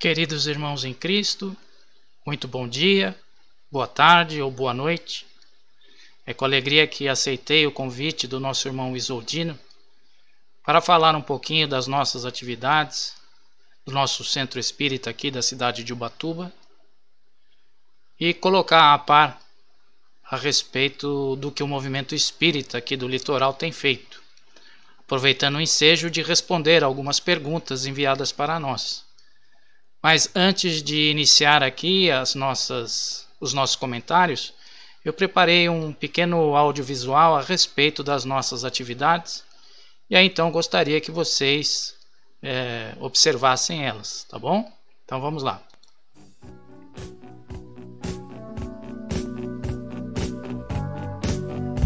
Queridos irmãos em Cristo, muito bom dia, boa tarde ou boa noite. É com alegria que aceitei o convite do nosso irmão Isoldino para falar um pouquinho das nossas atividades, do nosso centro espírita aqui da cidade de Ubatuba e colocar a par a respeito do que o movimento espírita aqui do litoral tem feito, aproveitando o ensejo de responder algumas perguntas enviadas para nós. Mas antes de iniciar aqui as nossas, os nossos comentários, eu preparei um pequeno audiovisual a respeito das nossas atividades e aí então gostaria que vocês é, observassem elas, tá bom? Então vamos lá.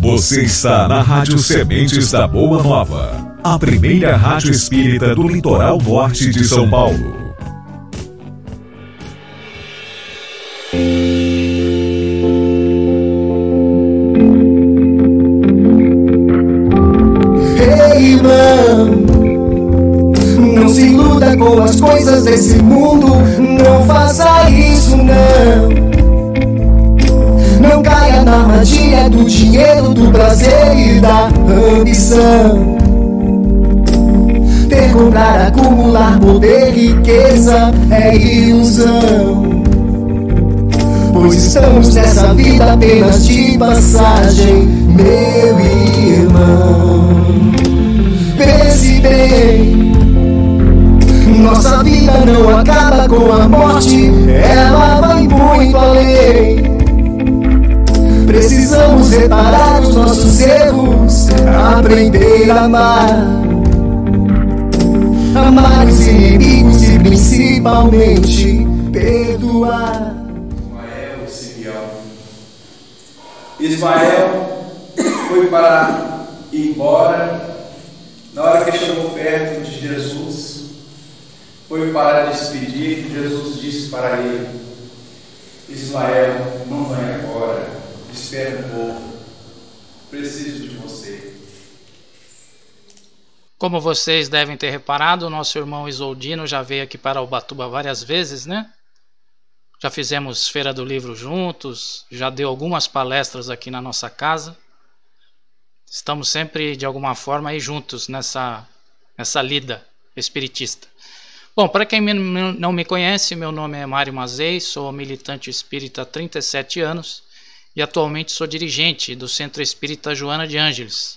Você está na Rádio Sementes da Boa Nova, a primeira rádio espírita do litoral norte de São Paulo. as coisas desse mundo. Não faça isso, não. Não caia na magia do dinheiro, do prazer e da ambição. Ter, comprar, acumular poder, riqueza é ilusão. Pois estamos nessa vida apenas de passagem, meu vida não acaba com a morte, ela vai muito além. Precisamos reparar os nossos erros, aprender a amar. Amar os inimigos e principalmente perdoar. Ismael Simeão. Ismael foi para ir embora. Na hora que chegou perto de Jesus, foi para despedir, Jesus disse para ele: Ismael, não vai agora, espere um pouco, preciso de você. Como vocês devem ter reparado, nosso irmão Isoldino já veio aqui para Ubatuba várias vezes, né? Já fizemos Feira do Livro juntos, já deu algumas palestras aqui na nossa casa. Estamos sempre, de alguma forma, aí juntos nessa, nessa lida espiritista. Bom, para quem não me conhece, meu nome é Mário Mazei, sou militante espírita há 37 anos e atualmente sou dirigente do Centro Espírita Joana de Ângeles,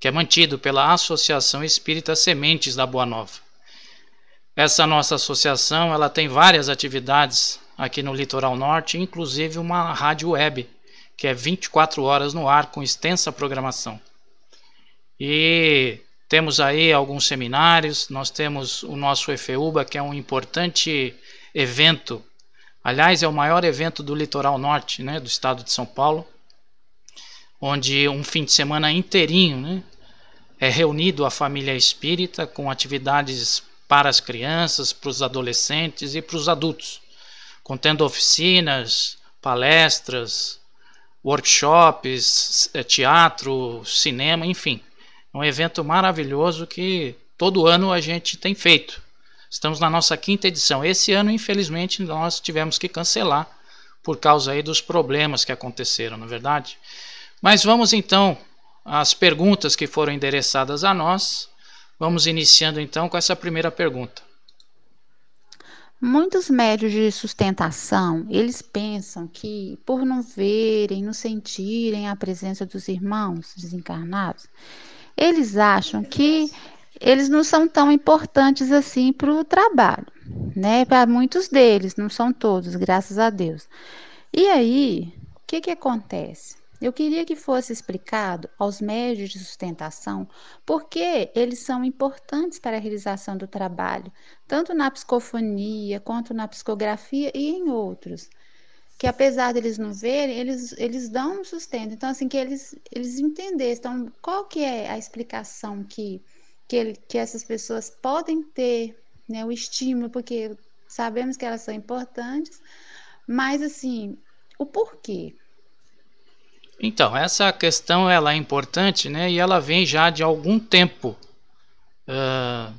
que é mantido pela Associação Espírita Sementes da Boa Nova. Essa nossa associação ela tem várias atividades aqui no Litoral Norte, inclusive uma rádio web, que é 24 horas no ar com extensa programação. E temos aí alguns seminários, nós temos o nosso EFEUBA, que é um importante evento. Aliás, é o maior evento do litoral norte, né, do estado de São Paulo, onde um fim de semana inteirinho, né, é reunido a família espírita com atividades para as crianças, para os adolescentes e para os adultos, contendo oficinas, palestras, workshops, teatro, cinema, enfim. É um evento maravilhoso que todo ano a gente tem feito. Estamos na nossa quinta edição. Esse ano, infelizmente, nós tivemos que cancelar por causa aí dos problemas que aconteceram, na é verdade. Mas vamos então às perguntas que foram endereçadas a nós. Vamos iniciando então com essa primeira pergunta. Muitos médios de sustentação, eles pensam que por não verem, não sentirem a presença dos irmãos desencarnados, eles acham que eles não são tão importantes assim para o trabalho, né? Para muitos deles, não são todos, graças a Deus. E aí, o que, que acontece? Eu queria que fosse explicado aos médios de sustentação por que eles são importantes para a realização do trabalho, tanto na psicofonia quanto na psicografia e em outros que apesar deles de não verem, eles, eles dão um sustento. Então, assim, que eles, eles entendessem. Então, qual que é a explicação que, que, ele, que essas pessoas podem ter, né? O estímulo, porque sabemos que elas são importantes, mas, assim, o porquê? Então, essa questão ela é importante, né? E ela vem já de algum tempo uh,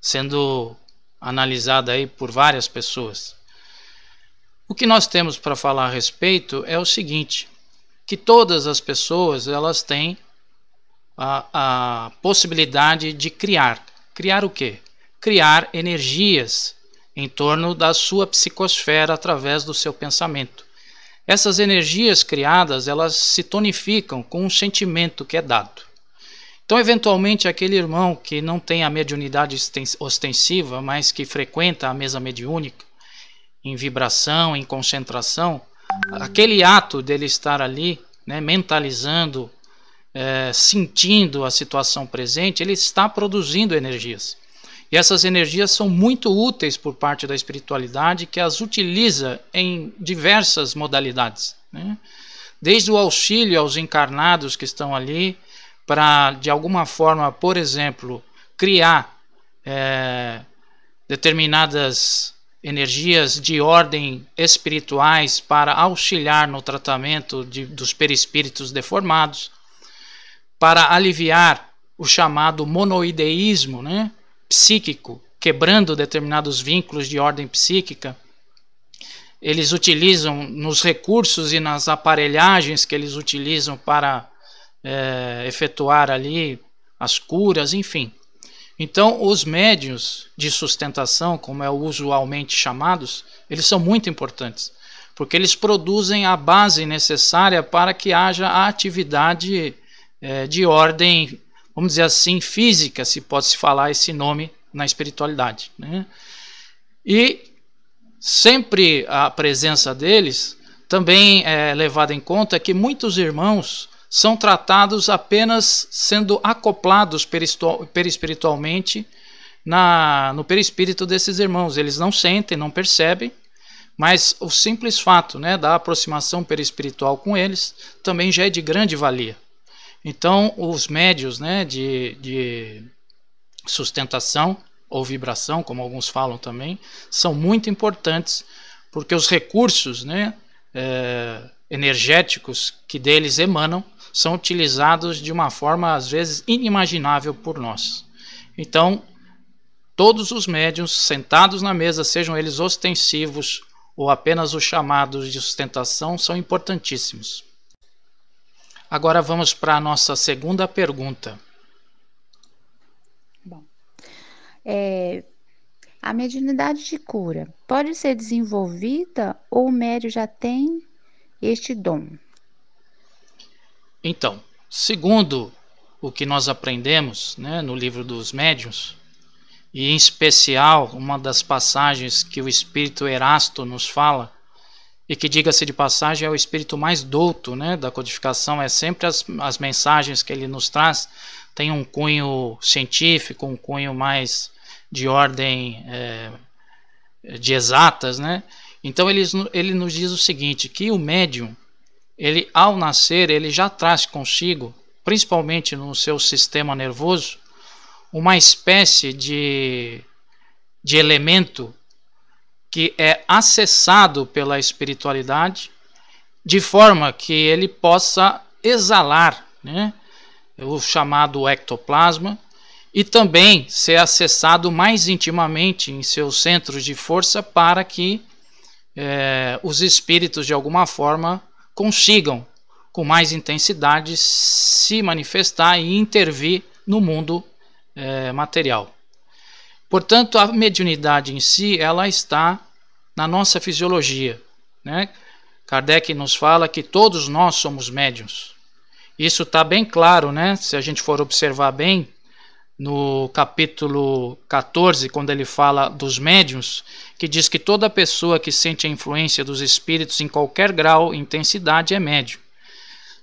sendo analisada aí por várias pessoas. O que nós temos para falar a respeito é o seguinte, que todas as pessoas elas têm a, a possibilidade de criar. Criar o quê? Criar energias em torno da sua psicosfera através do seu pensamento. Essas energias criadas, elas se tonificam com um sentimento que é dado. Então, eventualmente, aquele irmão que não tem a mediunidade ostensiva, mas que frequenta a mesa mediúnica, em vibração, em concentração, aquele ato dele estar ali, né, mentalizando, é, sentindo a situação presente, ele está produzindo energias. E essas energias são muito úteis por parte da espiritualidade, que as utiliza em diversas modalidades. Né? Desde o auxílio aos encarnados que estão ali, para, de alguma forma, por exemplo, criar é, determinadas energias de ordem espirituais para auxiliar no tratamento de, dos perispíritos deformados, para aliviar o chamado monoideísmo né, psíquico, quebrando determinados vínculos de ordem psíquica. Eles utilizam nos recursos e nas aparelhagens que eles utilizam para é, efetuar ali as curas, enfim. Então, os médios de sustentação, como é usualmente chamados, eles são muito importantes, porque eles produzem a base necessária para que haja a atividade é, de ordem, vamos dizer assim, física, se pode se falar esse nome na espiritualidade. Né? E sempre a presença deles também é levada em conta que muitos irmãos são tratados apenas sendo acoplados perispiritualmente na, no perispírito desses irmãos. Eles não sentem, não percebem, mas o simples fato né, da aproximação perispiritual com eles também já é de grande valia. Então, os médios né, de, de sustentação ou vibração, como alguns falam também, são muito importantes porque os recursos né, é, energéticos que deles emanam são utilizados de uma forma às vezes inimaginável por nós. Então, todos os médiums sentados na mesa, sejam eles ostensivos ou apenas os chamados de sustentação, são importantíssimos. Agora vamos para a nossa segunda pergunta. Bom, é, a mediunidade de cura pode ser desenvolvida ou o médio já tem este dom. Então, segundo o que nós aprendemos né, no livro dos médiuns, e em especial uma das passagens que o espírito Erasto nos fala, e que diga-se de passagem é o espírito mais douto né, da codificação, é sempre as, as mensagens que ele nos traz tem um cunho científico, um cunho mais de ordem é, de exatas, né? Então ele, ele nos diz o seguinte, que o médium, ele ao nascer, ele já traz consigo, principalmente no seu sistema nervoso, uma espécie de, de elemento que é acessado pela espiritualidade, de forma que ele possa exalar né, o chamado ectoplasma e também ser acessado mais intimamente em seus centros de força para que é, os espíritos de alguma forma consigam com mais intensidade se manifestar e intervir no mundo é, material. Portanto, a mediunidade em si ela está na nossa fisiologia. Né? Kardec nos fala que todos nós somos médiums. Isso está bem claro, né? Se a gente for observar bem, no capítulo 14, quando ele fala dos médiums, que diz que toda pessoa que sente a influência dos espíritos em qualquer grau, intensidade, é médium.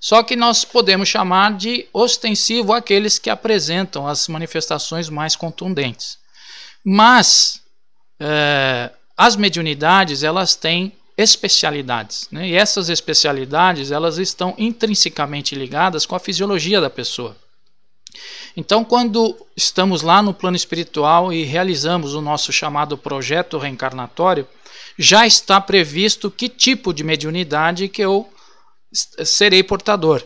Só que nós podemos chamar de ostensivo aqueles que apresentam as manifestações mais contundentes. Mas é, as mediunidades elas têm especialidades, né? e essas especialidades elas estão intrinsecamente ligadas com a fisiologia da pessoa. Então, quando estamos lá no plano espiritual e realizamos o nosso chamado projeto reencarnatório, já está previsto que tipo de mediunidade que eu serei portador.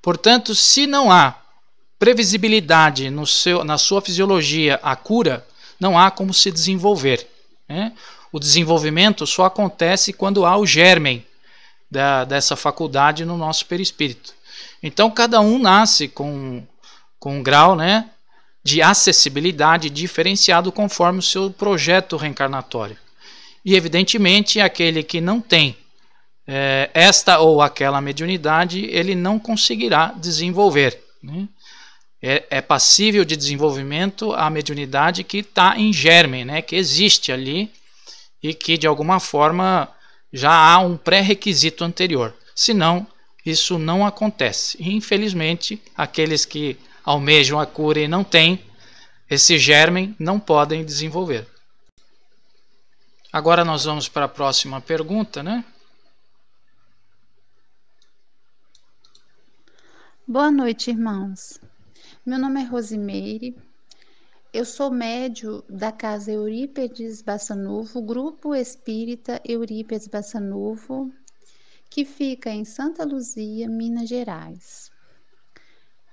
Portanto, se não há previsibilidade no seu, na sua fisiologia a cura, não há como se desenvolver. Né? O desenvolvimento só acontece quando há o germen da, dessa faculdade no nosso perispírito. Então, cada um nasce com com um grau né, de acessibilidade diferenciado conforme o seu projeto reencarnatório. E, evidentemente, aquele que não tem é, esta ou aquela mediunidade, ele não conseguirá desenvolver. Né? É, é passível de desenvolvimento a mediunidade que está em germe, né, que existe ali e que, de alguma forma, já há um pré-requisito anterior. Senão, isso não acontece. E, infelizmente, aqueles que almejam a cura e não têm, esse germe não podem desenvolver. Agora nós vamos para a próxima pergunta, né? Boa noite, irmãos. Meu nome é Rosimeire. Eu sou médio da Casa Eurípedes Bassanovo, Grupo Espírita Eurípedes Bassanovo, que fica em Santa Luzia, Minas Gerais.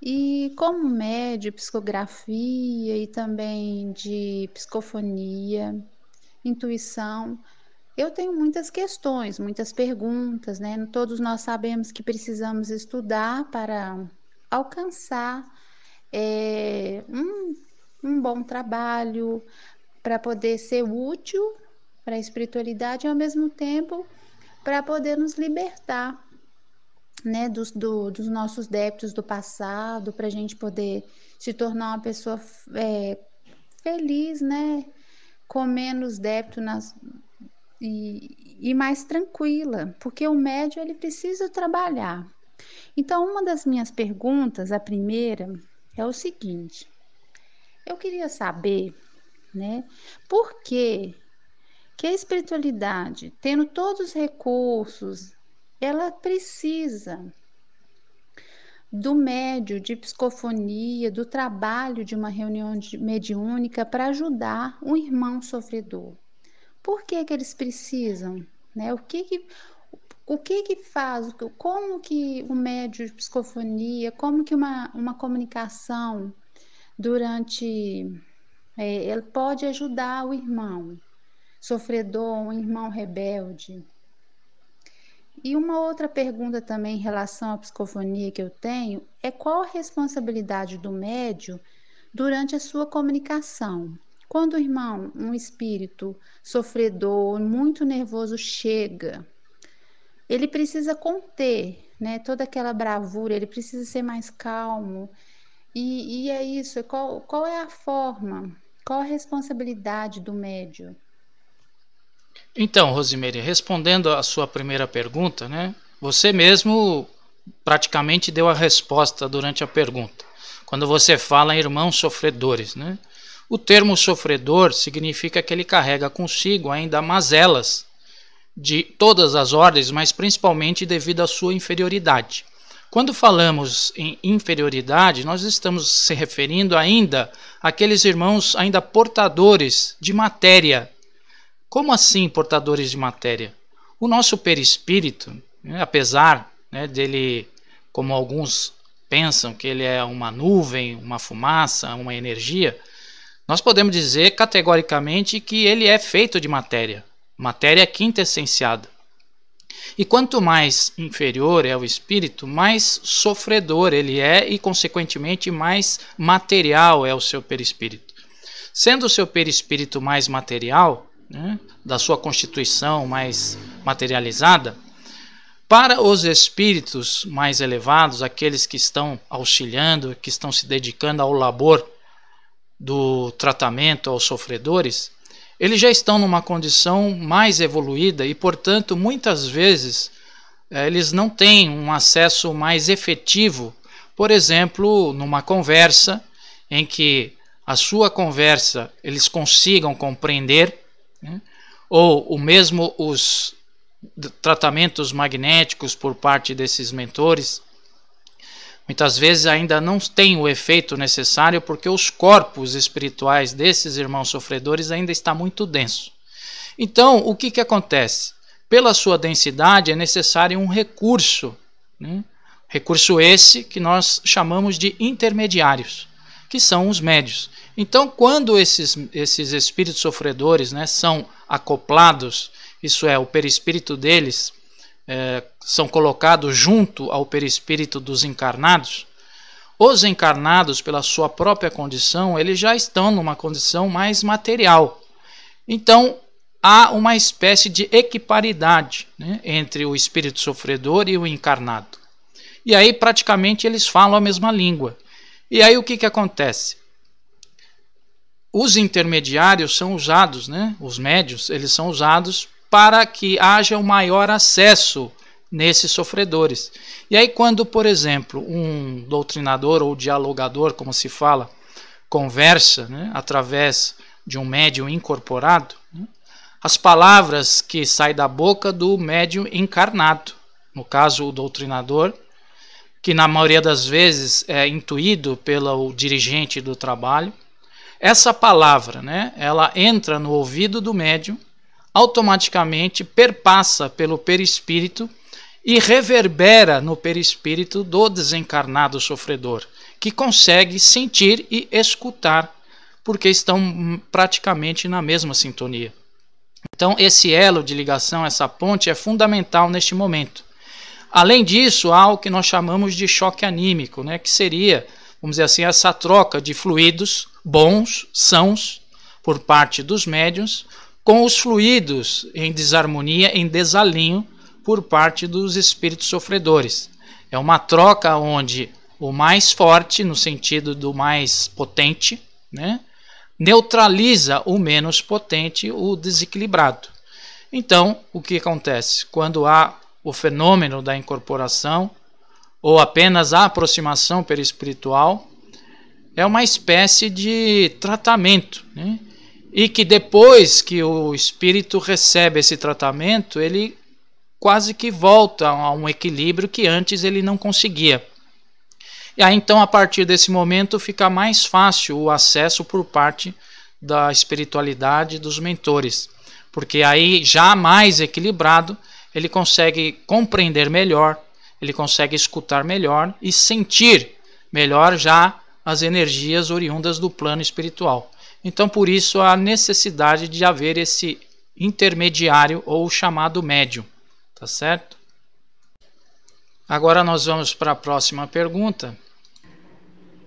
E como médio psicografia e também de psicofonia, intuição, eu tenho muitas questões, muitas perguntas, né? Todos nós sabemos que precisamos estudar para alcançar é, um, um bom trabalho, para poder ser útil para a espiritualidade e ao mesmo tempo para poder nos libertar né, dos, do, dos nossos débitos do passado, para a gente poder se tornar uma pessoa é, feliz, né, com menos débito nas, e, e mais tranquila, porque o médio ele precisa trabalhar. Então, uma das minhas perguntas, a primeira, é o seguinte: eu queria saber, né, por que que a espiritualidade, tendo todos os recursos, ela precisa do médio de psicofonia, do trabalho de uma reunião de mediúnica para ajudar um irmão sofredor. Por que, que eles precisam? Né? O que, que o que que faz, como que o médio de psicofonia, como que uma, uma comunicação durante, é, ele pode ajudar o irmão sofredor, um irmão rebelde, e uma outra pergunta também em relação à psicofonia que eu tenho é qual a responsabilidade do médium durante a sua comunicação? Quando o irmão, um espírito sofredor, muito nervoso chega, ele precisa conter né, toda aquela bravura, ele precisa ser mais calmo. E, e é isso, qual, qual é a forma, qual a responsabilidade do médium? Então, Rosimeire, respondendo à sua primeira pergunta, né, você mesmo praticamente deu a resposta durante a pergunta. Quando você fala em irmãos sofredores, né? O termo sofredor significa que ele carrega consigo ainda mazelas de todas as ordens, mas principalmente devido à sua inferioridade. Quando falamos em inferioridade, nós estamos se referindo ainda àqueles irmãos ainda portadores de matéria como assim portadores de matéria? O nosso perispírito, né, apesar né, dele, como alguns pensam, que ele é uma nuvem, uma fumaça, uma energia, nós podemos dizer categoricamente que ele é feito de matéria, matéria quinta essenciada. E quanto mais inferior é o espírito, mais sofredor ele é e, consequentemente, mais material é o seu perispírito. Sendo o seu perispírito mais material, né, da sua constituição mais materializada, para os espíritos mais elevados, aqueles que estão auxiliando, que estão se dedicando ao labor do tratamento aos sofredores, eles já estão numa condição mais evoluída e, portanto, muitas vezes eh, eles não têm um acesso mais efetivo, por exemplo, numa conversa em que a sua conversa eles consigam compreender né? ou o mesmo os tratamentos magnéticos por parte desses mentores, muitas vezes ainda não tem o efeito necessário porque os corpos espirituais desses irmãos sofredores ainda está muito denso. Então, o que, que acontece? Pela sua densidade é necessário um recurso, né? recurso esse que nós chamamos de intermediários, que são os médios. Então, quando esses, esses espíritos sofredores né, são acoplados, isso é, o perispírito deles é, são colocados junto ao perispírito dos encarnados, os encarnados, pela sua própria condição, eles já estão numa condição mais material. Então, há uma espécie de equiparidade né, entre o espírito sofredor e o encarnado. E aí, praticamente, eles falam a mesma língua. E aí, o que, que acontece? os intermediários são usados, né? Os médios, eles são usados para que haja um maior acesso nesses sofredores. E aí quando, por exemplo, um doutrinador ou dialogador, como se fala, conversa, né, através de um médium incorporado, né, as palavras que saem da boca do médium encarnado, no caso o doutrinador, que na maioria das vezes é intuído pelo dirigente do trabalho, essa palavra, né, ela entra no ouvido do médium, automaticamente perpassa pelo perispírito e reverbera no perispírito do desencarnado sofredor, que consegue sentir e escutar, porque estão praticamente na mesma sintonia. Então, esse elo de ligação, essa ponte, é fundamental neste momento. Além disso, há o que nós chamamos de choque anímico, né, que seria, vamos dizer assim, essa troca de fluidos bons, sãos, por parte dos médiuns, com os fluidos em desarmonia, em desalinho, por parte dos espíritos sofredores. É uma troca onde o mais forte, no sentido do mais potente, né, neutraliza o menos potente, o desequilibrado. Então, o que acontece? Quando há o fenômeno da incorporação ou apenas a aproximação perispiritual, é uma espécie de tratamento, né? e que depois que o espírito recebe esse tratamento, ele quase que volta a um equilíbrio que antes ele não conseguia. E aí então, a partir desse momento, fica mais fácil o acesso por parte da espiritualidade dos mentores, porque aí já mais equilibrado, ele consegue compreender melhor, ele consegue escutar melhor e sentir melhor já as energias oriundas do plano espiritual. Então, por isso, a necessidade de haver esse intermediário ou chamado médium, tá certo? Agora nós vamos para a próxima pergunta.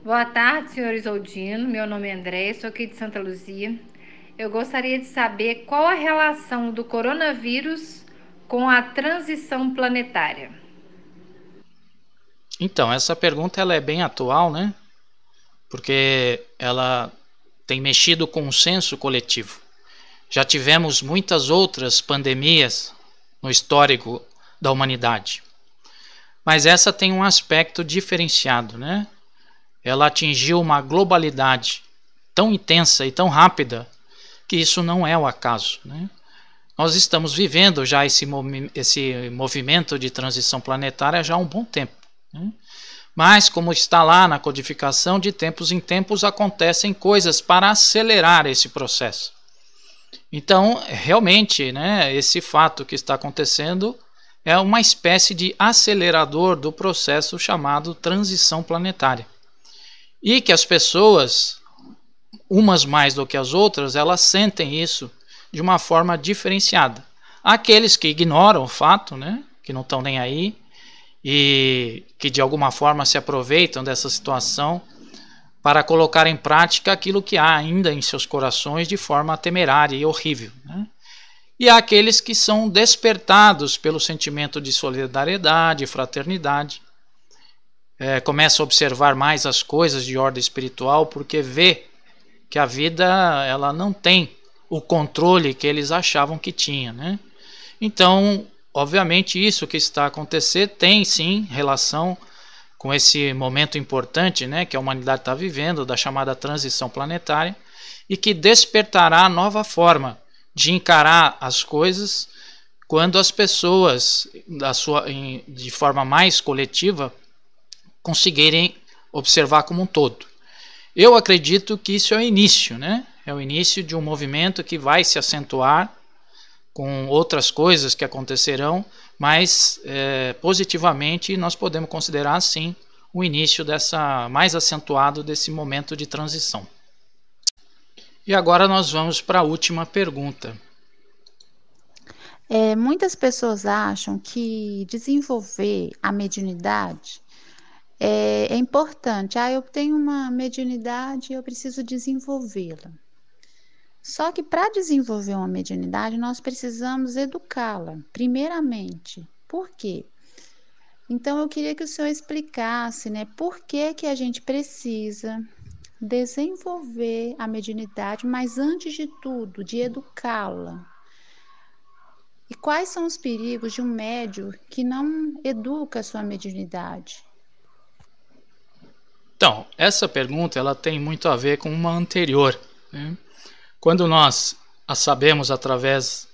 Boa tarde, senhor Isoldino. Meu nome é André, sou aqui de Santa Luzia. Eu gostaria de saber qual a relação do coronavírus com a transição planetária. Então, essa pergunta ela é bem atual, né? porque ela tem mexido com o senso coletivo. Já tivemos muitas outras pandemias no histórico da humanidade. Mas essa tem um aspecto diferenciado, né? Ela atingiu uma globalidade tão intensa e tão rápida que isso não é o acaso, né? Nós estamos vivendo já esse, esse movimento de transição planetária já há um bom tempo. Né? Mas, como está lá na codificação, de tempos em tempos acontecem coisas para acelerar esse processo. Então, realmente, né, esse fato que está acontecendo é uma espécie de acelerador do processo chamado transição planetária. E que as pessoas, umas mais do que as outras, elas sentem isso de uma forma diferenciada. Aqueles que ignoram o fato, né, que não estão nem aí, e que de alguma forma se aproveitam dessa situação para colocar em prática aquilo que há ainda em seus corações de forma temerária e horrível. Né? E há aqueles que são despertados pelo sentimento de solidariedade e fraternidade, é, começa a observar mais as coisas de ordem espiritual porque vê que a vida ela não tem o controle que eles achavam que tinha, né? Então Obviamente, isso que está a acontecer tem sim relação com esse momento importante né, que a humanidade está vivendo, da chamada transição planetária, e que despertará nova forma de encarar as coisas quando as pessoas, da sua, em, de forma mais coletiva, conseguirem observar como um todo. Eu acredito que isso é o início, né? É o início de um movimento que vai se acentuar com outras coisas que acontecerão, mas é, positivamente nós podemos considerar sim o início dessa mais acentuado desse momento de transição. E agora nós vamos para a última pergunta. É, muitas pessoas acham que desenvolver a mediunidade é, é importante. Ah, eu tenho uma mediunidade, eu preciso desenvolvê-la. Só que para desenvolver uma mediunidade, nós precisamos educá-la, primeiramente. Por quê? Então eu queria que o senhor explicasse, né, por que que a gente precisa desenvolver a mediunidade, mas antes de tudo, de educá-la. E quais são os perigos de um médium que não educa a sua mediunidade? Então, essa pergunta ela tem muito a ver com uma anterior. Né? Quando nós a sabemos através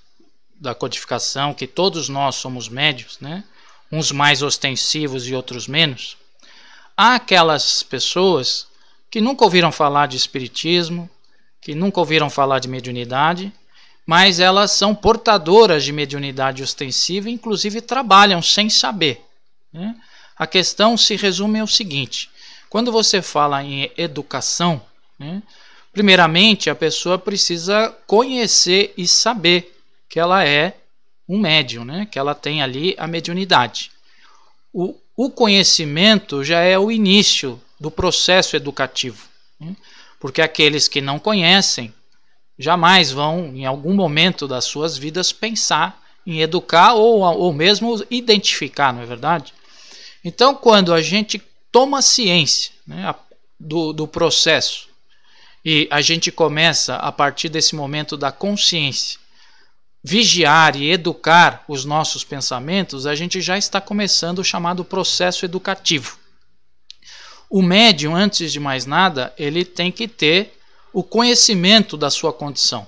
da codificação que todos nós somos médios, né? uns mais ostensivos e outros menos, há aquelas pessoas que nunca ouviram falar de espiritismo, que nunca ouviram falar de mediunidade, mas elas são portadoras de mediunidade ostensiva e inclusive trabalham sem saber. Né? A questão se resume ao seguinte: quando você fala em educação, né? Primeiramente, a pessoa precisa conhecer e saber que ela é um médium, né? que ela tem ali a mediunidade. O, o conhecimento já é o início do processo educativo, né? porque aqueles que não conhecem jamais vão, em algum momento das suas vidas, pensar em educar ou, ou mesmo identificar, não é verdade? Então, quando a gente toma ciência né, do, do processo e a gente começa, a partir desse momento da consciência, vigiar e educar os nossos pensamentos, a gente já está começando o chamado processo educativo. O médium, antes de mais nada, ele tem que ter o conhecimento da sua condição.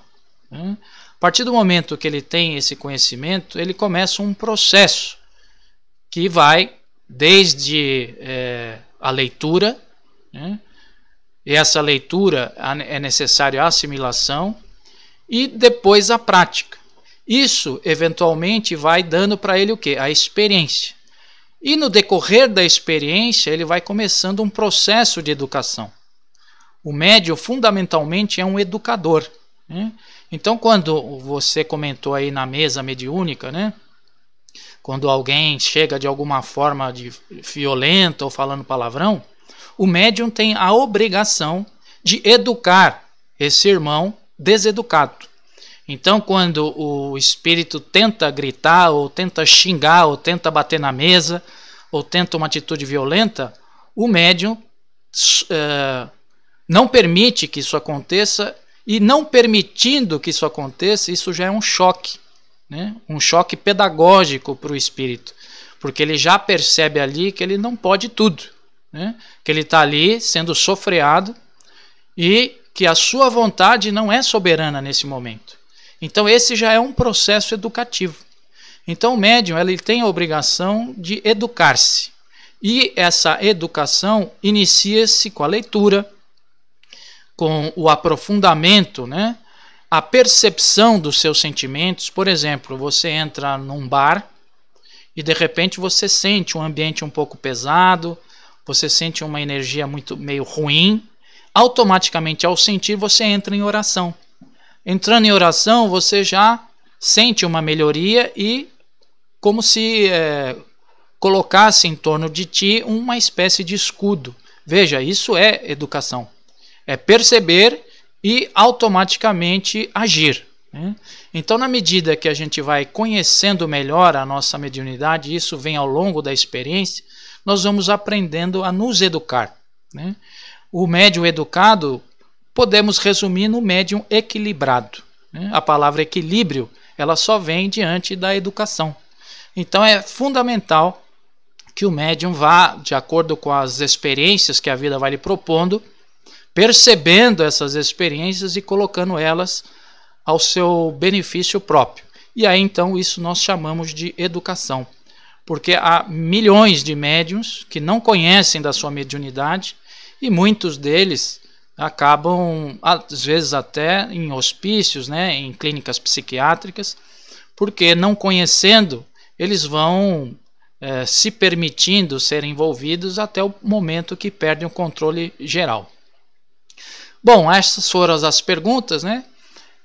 Né? A partir do momento que ele tem esse conhecimento, ele começa um processo que vai desde é, a leitura, né? essa leitura é necessária a assimilação e depois a prática. Isso eventualmente vai dando para ele o que? A experiência. E no decorrer da experiência, ele vai começando um processo de educação. O médium fundamentalmente é um educador. Né? Então, quando você comentou aí na mesa mediúnica, né? quando alguém chega de alguma forma de violenta ou falando palavrão, o médium tem a obrigação de educar esse irmão deseducado. Então, quando o espírito tenta gritar, ou tenta xingar, ou tenta bater na mesa, ou tenta uma atitude violenta, o médium eh, não permite que isso aconteça, e não permitindo que isso aconteça, isso já é um choque né? um choque pedagógico para o espírito, porque ele já percebe ali que ele não pode tudo né? que ele está ali sendo sofreado e que a sua vontade não é soberana nesse momento. Então, esse já é um processo educativo. Então, o médium ele tem a obrigação de educar-se. E essa educação inicia-se com a leitura, com o aprofundamento, né? a percepção dos seus sentimentos. Por exemplo, você entra num bar e de repente você sente um ambiente um pouco pesado, você sente uma energia muito meio ruim, automaticamente ao sentir você entra em oração. Entrando em oração, você já sente uma melhoria e como se é, colocasse em torno de ti uma espécie de escudo. Veja, isso é educação. É perceber e automaticamente agir. Né? Então, na medida que a gente vai conhecendo melhor a nossa mediunidade, isso vem ao longo da experiência, nós vamos aprendendo a nos educar. Né? O médium educado podemos resumir no médium equilibrado. Né? A palavra equilíbrio ela só vem diante da educação. Então é fundamental que o médium vá, de acordo com as experiências que a vida vai lhe propondo, percebendo essas experiências e colocando elas ao seu benefício próprio. E aí então isso nós chamamos de educação porque há milhões de médiums que não conhecem da sua mediunidade e muitos deles acabam às vezes até em hospícios, né, em clínicas psiquiátricas, porque não conhecendo eles vão eh, se permitindo ser envolvidos até o momento que perdem o controle geral. Bom, essas foram as perguntas, né?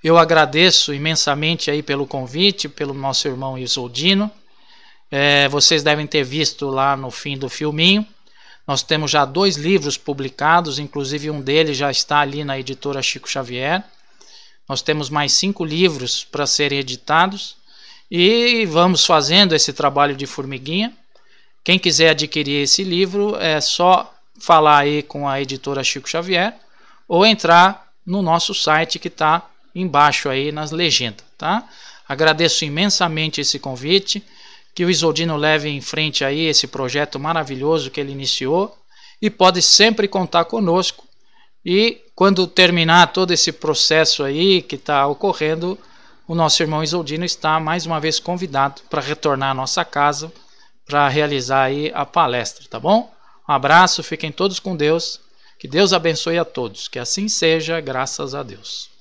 Eu agradeço imensamente aí pelo convite, pelo nosso irmão Isoldino. É, vocês devem ter visto lá no fim do filminho. Nós temos já dois livros publicados, inclusive um deles já está ali na editora Chico Xavier. Nós temos mais cinco livros para serem editados e vamos fazendo esse trabalho de formiguinha. Quem quiser adquirir esse livro é só falar aí com a editora Chico Xavier ou entrar no nosso site que está embaixo aí nas legendas, tá? Agradeço imensamente esse convite que o Isodino leve em frente aí esse projeto maravilhoso que ele iniciou e pode sempre contar conosco. E quando terminar todo esse processo aí que está ocorrendo, o nosso irmão Isoldino está mais uma vez convidado para retornar à nossa casa para realizar aí a palestra, tá bom? Um abraço, fiquem todos com Deus, que Deus abençoe a todos, que assim seja, graças a Deus.